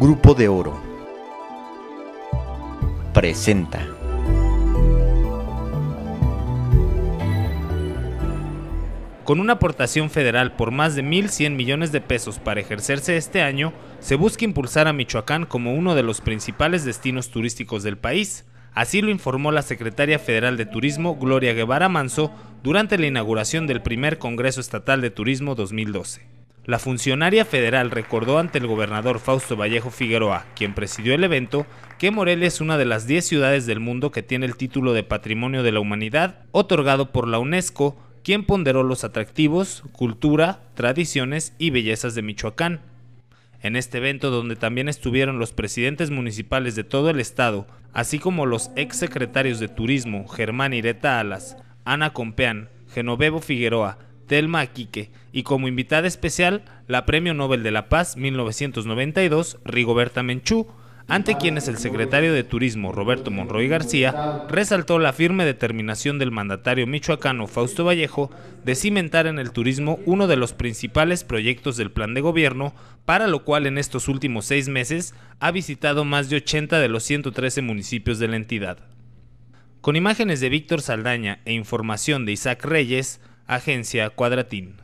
Grupo de Oro presenta. Con una aportación federal por más de 1.100 millones de pesos para ejercerse este año, se busca impulsar a Michoacán como uno de los principales destinos turísticos del país. Así lo informó la secretaria federal de Turismo, Gloria Guevara Manso, durante la inauguración del primer Congreso Estatal de Turismo 2012. La funcionaria federal recordó ante el gobernador Fausto Vallejo Figueroa, quien presidió el evento, que Morelia es una de las 10 ciudades del mundo que tiene el título de Patrimonio de la Humanidad, otorgado por la UNESCO, quien ponderó los atractivos, cultura, tradiciones y bellezas de Michoacán. En este evento, donde también estuvieron los presidentes municipales de todo el estado, así como los secretarios de Turismo Germán Ireta Alas, Ana Compeán, Genovevo Figueroa, Telma Aquique, y como invitada especial, la Premio Nobel de la Paz 1992, Rigoberta Menchú, ante quienes el secretario de Turismo, Roberto Monroy García, resaltó la firme determinación del mandatario michoacano Fausto Vallejo de cimentar en el turismo uno de los principales proyectos del plan de gobierno, para lo cual en estos últimos seis meses ha visitado más de 80 de los 113 municipios de la entidad. Con imágenes de Víctor Saldaña e información de Isaac Reyes, Agencia Cuadratín.